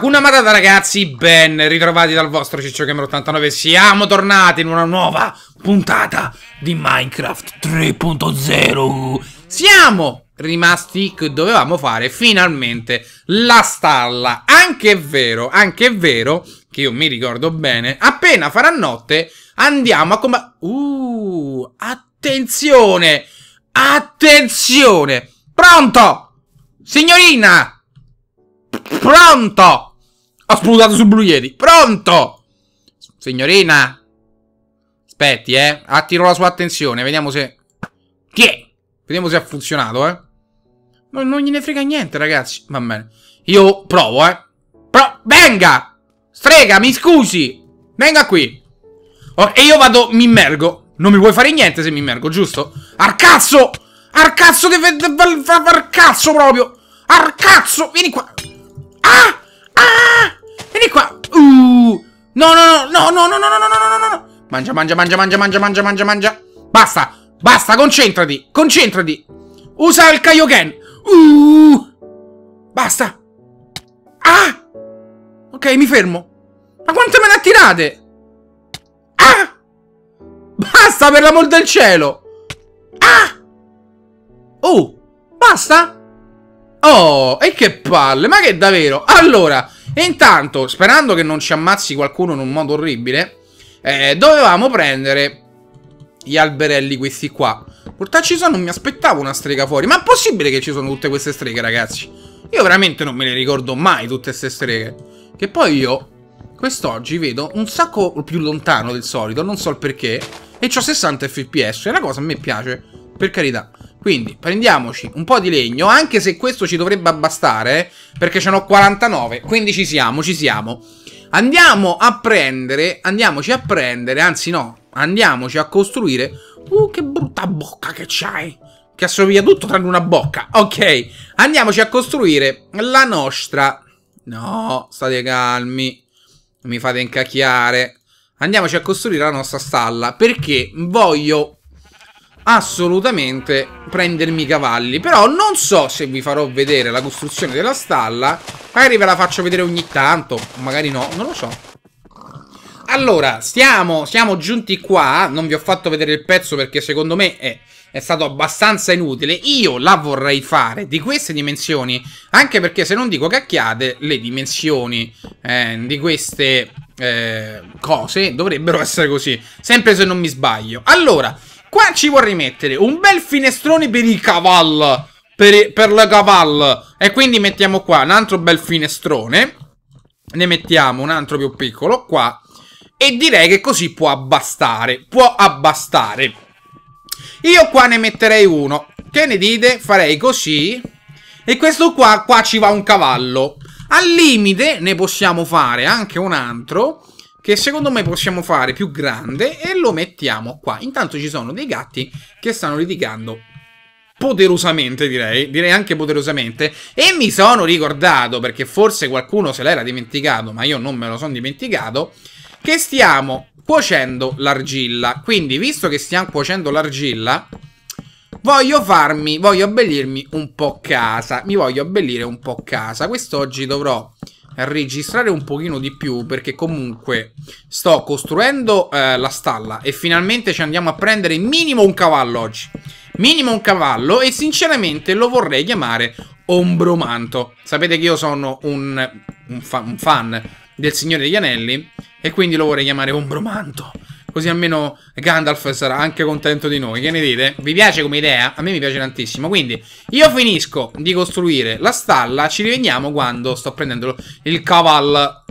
Hakuna Matata ragazzi, ben ritrovati dal vostro Ciccio Gamer 89 Siamo tornati in una nuova puntata di Minecraft 3.0 Siamo rimasti che dovevamo fare finalmente la stalla Anche è vero, anche è vero, che io mi ricordo bene Appena farà notte andiamo a combattere Uh, attenzione, attenzione Pronto, signorina Pronto! Ha sputato sul Blue Yeti. Pronto! Signorina! Aspetti, eh. Attiro la sua attenzione. Vediamo se... Chi è? Vediamo se ha funzionato, eh. No, non gliene frega niente, ragazzi. Va bene. Io provo, eh. Pro... Venga! Strega, mi scusi! Venga qui! Oh, e io vado, mi immergo. Non mi puoi fare niente se mi immergo, giusto? Arcazzo! Arcazzo! che... Arcazzo proprio! Arcazzo! Vieni qua! Ah! Ah! Vieni qua. Uh. No, no, no, no, no, no, no, no, no, no, no. Mangia, mangia, mangia, mangia, mangia, mangia, mangia, mangia. Basta, basta, concentrati, concentrati. Usa il Kaioken. Uh. Basta. Ah. Ok, mi fermo. Ma quante me ne ha tirate? Ah. Basta, per l'amor del cielo. Ah. Oh, basta? Oh, e che palle, ma che davvero? Allora, e intanto, sperando che non ci ammazzi qualcuno in un modo orribile, eh, dovevamo prendere gli alberelli questi qua. Portarci sono, non mi aspettavo una strega fuori. Ma è possibile che ci sono tutte queste streghe, ragazzi? Io veramente non me le ricordo mai tutte queste streghe. Che poi io, quest'oggi, vedo un sacco più lontano del solito, non so il perché, e ho 60 fps, e la cosa a me piace, per carità. Quindi prendiamoci un po' di legno, anche se questo ci dovrebbe abbastare, perché ce n'ho 49, quindi ci siamo, ci siamo. Andiamo a prendere, andiamoci a prendere, anzi no, andiamoci a costruire... Uh, che brutta bocca che c'hai! Che assomiglia tutto tranne una bocca. Ok, andiamoci a costruire la nostra... No, state calmi, non mi fate incacchiare. Andiamoci a costruire la nostra stalla, perché voglio assolutamente prendermi i cavalli. Però non so se vi farò vedere la costruzione della stalla. Magari ve la faccio vedere ogni tanto, magari no, non lo so. Allora, stiamo, siamo giunti qua. Non vi ho fatto vedere il pezzo perché secondo me è, è, stato abbastanza inutile. Io la vorrei fare di queste dimensioni. Anche perché se non dico cacchiate, le dimensioni eh, di queste eh, cose dovrebbero essere così. Sempre se non mi sbaglio. Allora, Qua ci vorrei mettere un bel finestrone per i cavalli. Per, per la cavalla. E quindi mettiamo qua un altro bel finestrone. Ne mettiamo un altro più piccolo qua. E direi che così può abbastare. Può abbastare. Io qua ne metterei uno. Che ne dite? Farei così. E questo qua, qua ci va un cavallo. Al limite ne possiamo fare anche un altro che secondo me possiamo fare più grande e lo mettiamo qua. Intanto ci sono dei gatti che stanno litigando poderosamente direi, direi anche poderosamente e mi sono ricordato perché forse qualcuno se l'era dimenticato ma io non me lo sono dimenticato che stiamo cuocendo l'argilla quindi visto che stiamo cuocendo l'argilla voglio farmi, voglio abbellirmi un po' casa mi voglio abbellire un po' casa quest'oggi dovrò registrare un pochino di più perché comunque sto costruendo eh, la stalla e finalmente ci andiamo a prendere minimo un cavallo oggi. Minimo un cavallo e sinceramente lo vorrei chiamare Ombromanto. Sapete che io sono un, un, fa un fan del Signore degli Anelli e quindi lo vorrei chiamare Ombromanto. Così almeno Gandalf sarà anche contento di noi. Che ne dite? Vi piace come idea? A me mi piace tantissimo. Quindi io finisco di costruire la stalla. Ci rivediamo quando sto prendendo il cavallo.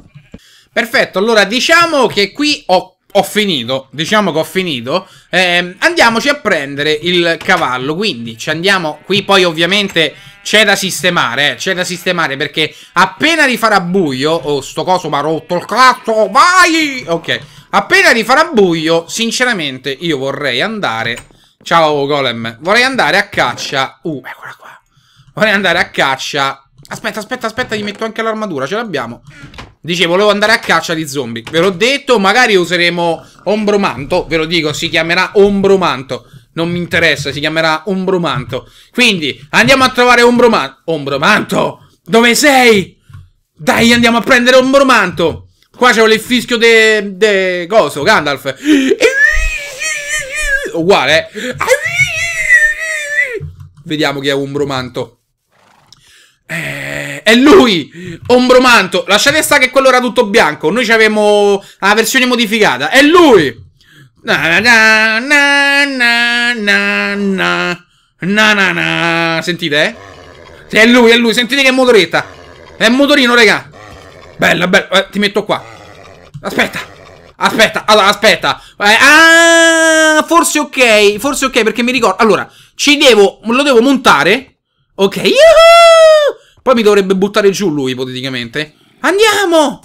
Perfetto, allora diciamo che qui ho ho finito, diciamo che ho finito eh, Andiamoci a prendere il cavallo Quindi ci andiamo Qui poi ovviamente c'è da sistemare eh, C'è da sistemare perché appena rifarà buio Oh sto coso mi ha rotto il cazzo Vai Ok Appena rifarà buio, sinceramente, io vorrei andare... Ciao, Golem. Vorrei andare a caccia... Uh, eccola qua. Vorrei andare a caccia... Aspetta, aspetta, aspetta, gli metto anche l'armatura, ce l'abbiamo. Dicevo, volevo andare a caccia di zombie. Ve l'ho detto, magari useremo Ombromanto. Ve lo dico, si chiamerà Ombromanto. Non mi interessa, si chiamerà Ombromanto. Quindi, andiamo a trovare Ombromanto. Ombromanto! Dove sei? Dai, andiamo a prendere Ombromanto! Qua c'è il fischio de... de... coso, Gandalf. Uguale, eh. Vediamo chi è Umbromanto. Eh, è lui! Ombromanto! Lasciate stare che quello era tutto bianco. Noi ci avevamo la versione modificata. È lui! Na na na na na na na na na Sentite, eh? È lui, è lui. Sentite che motoretta. È un motorino, raga. Bella, bella. Eh, ti metto qua. Aspetta. Aspetta, allora, aspetta. Eh, ah, forse ok, forse ok, perché mi ricordo. Allora, ci devo, lo devo montare. Ok, Yuhu! Poi mi dovrebbe buttare giù lui, ipoteticamente. Andiamo!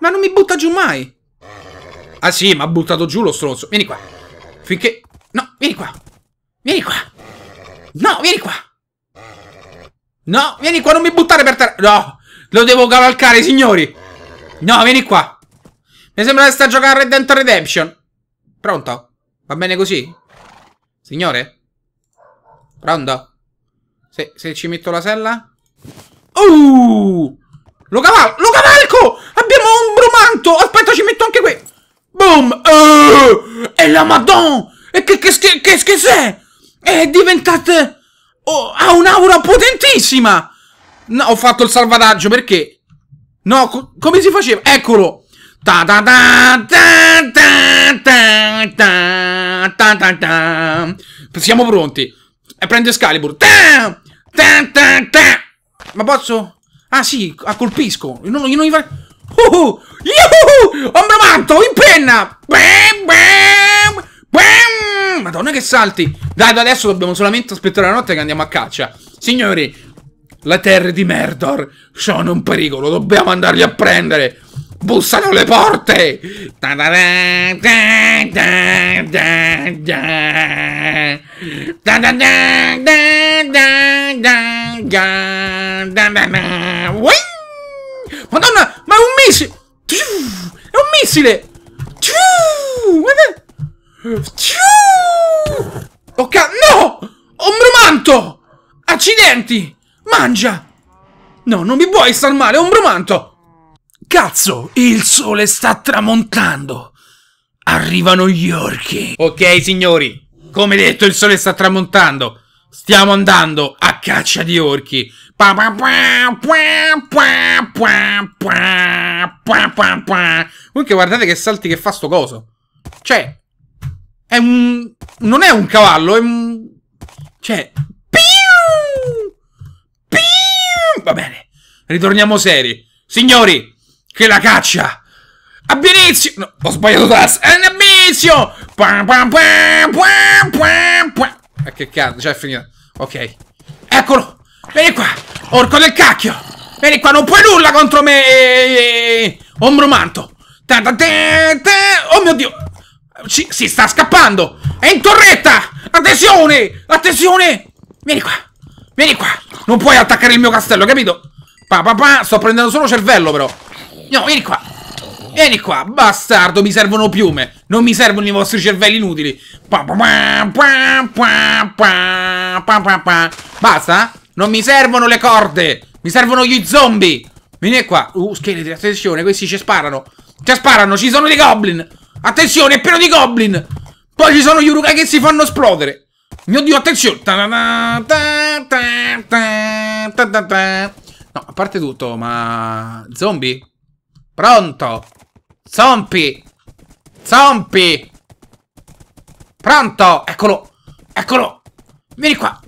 Ma non mi butta giù mai. Ah sì, ma ha buttato giù lo stronzo. Vieni qua. Finché... No, vieni qua. Vieni qua. No, vieni qua. No, vieni qua, non mi buttare per terra. No. Lo devo cavalcare, signori. No, vieni qua. Mi sembra che sta a giocare Red Dead Redemption. Pronto? Va bene così? Signore? Pronto? Se, se ci metto la sella? Uh! Lo cavalco! Lo cavalco! Abbiamo un brumanto! Aspetta, ci metto anche qui! Boom! Uh! E la madonna! E che che che che, che, che è? È diventata... Oh, ha un'aura potentissima! No, ho fatto il salvataggio, perché? No, co come si faceva? Eccolo! Ta ta ta ta ta ta ta ta ta ta Siamo pronti. E prende Excalibur. Ta ta ta ta Ma posso? Ah sì, ah, colpisco! Io non, io non gli faccio... Uh, uh, yuhu! Ombra matto, in penna! Bam, bam, bam! Madonna che salti! Dai, adesso dobbiamo solamente aspettare la notte che andiamo a caccia. Signori, le terre di Merdor sono un pericolo, dobbiamo andarli a prendere! Bussano le porte! Madonna, ma è un missile! È un missile! Ok, no! Ombromanto! Accidenti! Mangia! No, non mi puoi star male, ombromanto! Cazzo, il sole sta tramontando! Arrivano gli orchi! Ok, signori, come detto il sole sta tramontando! Stiamo andando a caccia di orchi! Comunque guardate che salti che fa sto coso! Cioè, è un... non è un cavallo, è un... Cioè, Va bene, ritorniamo seri. Signori, che la caccia abbia inizio! No, ho sbagliato tasto. È inizio! Pam, pam, eh, che cazzo, cioè è finita. Ok. Eccolo! Vieni qua! Orco del cacchio! Vieni qua, non puoi nulla contro me! Eh, eh, Ombromanto! Ta oh mio Dio! Ci, si sta scappando! È in torretta! Attenzione! Attenzione! Vieni qua! Vieni qua! Non puoi attaccare il mio castello, capito? Pa, pa, pa, sto prendendo solo cervello, però. No, vieni qua. Vieni qua, bastardo, mi servono piume. Non mi servono i vostri cervelli inutili. Pa, pa, Basta? Eh? Non mi servono le corde. Mi servono gli zombie. Vieni qua. Uh, scheletri, attenzione, questi ci sparano. Ci sparano, ci sono dei goblin. Attenzione, è pieno di goblin. Poi ci sono gli urukai che si fanno esplodere. Mio dio, attenzione. Ta -da -da -da. No, a parte tutto, ma... Zombie? Pronto? Zombie! Zombie! Pronto! Eccolo! Eccolo! Vieni qua!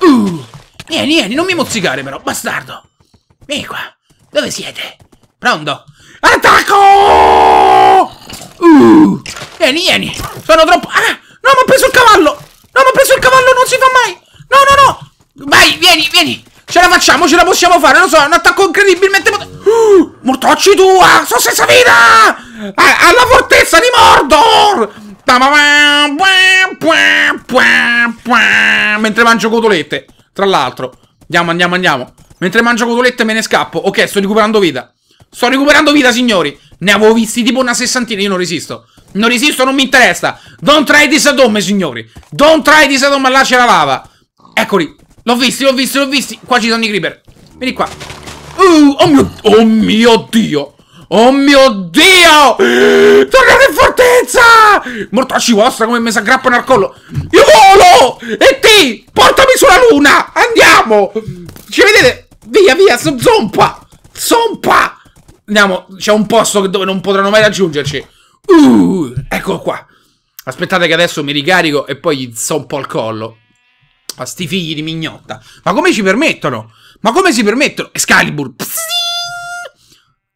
Uh. Vieni, vieni, non mi mozzicare però, bastardo! Vieni qua! Dove siete? Pronto? Attacco! Uh. Vieni, vieni! Sono troppo... Ah! No, ma ho preso il cavallo! No, ma ho preso il cavallo, non si fa mai! No, no, no! Vai, vieni, vieni. Ce la facciamo, ce la possiamo fare, lo so, è un attacco incredibilmente uh, Mortacci tua, sono senza vita! A alla fortezza di Mordor! Mentre mangio cotolette, tra l'altro. Andiamo, andiamo, andiamo. Mentre mangio cotolette me ne scappo. Ok, sto recuperando vita. Sto recuperando vita, signori. Ne avevo visti tipo una sessantina, io non resisto. Non resisto, non mi interessa. Don't try this at home, signori. Don't try this at home, là c'è la lava. Eccoli, L'ho visti, l'ho visti, l'ho visti. Qua ci sono i creeper. Vieni qua. Uh, oh mio... Oh mio Dio. Oh mio Dio! Tornate in fortezza! Mortacci vostra come mi si aggrappano al collo. Io volo! E ti! Portami sulla luna! Andiamo! Ci vedete? Via, via, zompa! Zompa! Andiamo, c'è un posto dove non potranno mai raggiungerci. Uh, eccolo qua. Aspettate che adesso mi ricarico e poi gli zompo al collo. A sti figli di mignotta. Ma come ci permettono? Ma come si permettono? Excalibur.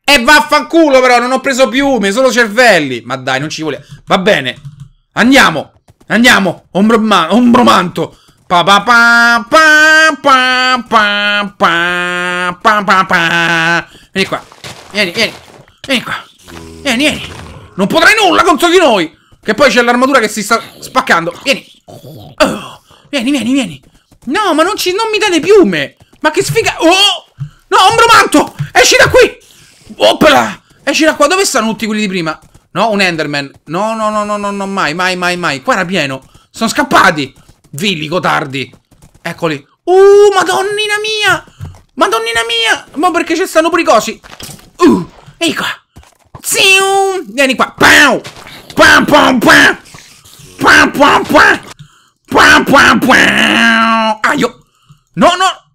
E vaffanculo però, non ho preso piume, solo cervelli. Ma dai, non ci vuole. Va bene. Andiamo. Andiamo. Ombroman ombromanto. Pa pa pa pa pa pa pa pa pa pa. Vieni qua. Vieni, vieni. Vieni qua. Vieni, vieni. Non potrai nulla contro di noi. Che poi c'è l'armatura che si sta spaccando. Vieni. Oh. Vieni, vieni, vieni. No, ma non, ci, non mi dà le piume. Ma che sfiga... Oh! No, ombromanto! Esci da qui! Opla! Esci da qua. Dove stanno tutti quelli di prima? No, un Enderman. No, no, no, no, no, no, mai, mai, mai, mai. Qua era pieno. Sono scappati. Vili, cotardi. Eccoli. Uh, madonnina mia! Madonnina mia! Ma perché ci stanno pure i cosi? Uh, vieni qua. Zium! Vieni qua. Pam! Pam pam pam! Pam pam pam! ¡Puah, puah, puah! puah ay yo! ¡No, no!